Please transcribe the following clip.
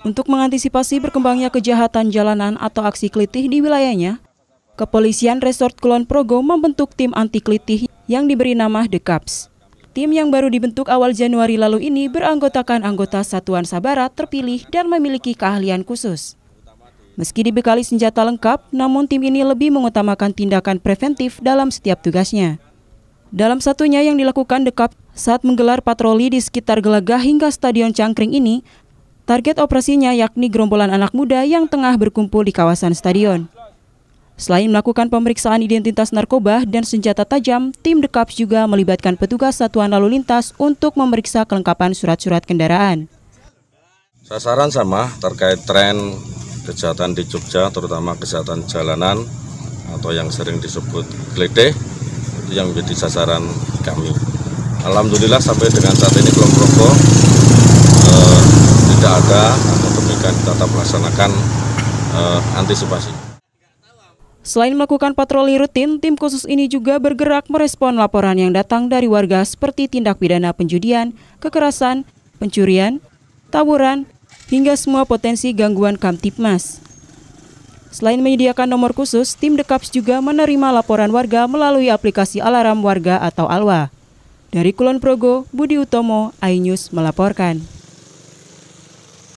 Untuk mengantisipasi berkembangnya kejahatan jalanan atau aksi klitih di wilayahnya, Kepolisian Resort Kulon Progo membentuk tim anti klitih yang diberi nama The Cups. Tim yang baru dibentuk awal Januari lalu ini beranggotakan anggota Satuan Sabara terpilih dan memiliki keahlian khusus. Meski dibekali senjata lengkap, namun tim ini lebih mengutamakan tindakan preventif dalam setiap tugasnya. Dalam satunya yang dilakukan The Cup saat menggelar patroli di sekitar gelagah hingga Stadion Cangkring ini, Target operasinya yakni gerombolan anak muda yang tengah berkumpul di kawasan stadion. Selain melakukan pemeriksaan identitas narkoba dan senjata tajam, tim Dekaps juga melibatkan petugas satuan lalu lintas untuk memeriksa kelengkapan surat-surat kendaraan. Sasaran sama terkait tren kejahatan di Jogja, terutama kejahatan jalanan atau yang sering disebut klede, itu yang menjadi sasaran kami. Alhamdulillah sampai dengan saat ini kelompok eh, atau pernikahan tetap melaksanakan uh, antisipasi. Selain melakukan patroli rutin, tim khusus ini juga bergerak merespon laporan yang datang dari warga seperti tindak pidana penjudian, kekerasan, pencurian, tawuran, hingga semua potensi gangguan Kamtipmas. Selain menyediakan nomor khusus, tim Dekaps juga menerima laporan warga melalui aplikasi alarm warga atau ALWA. Dari Kulon Progo, Budi Utomo, iNews melaporkan.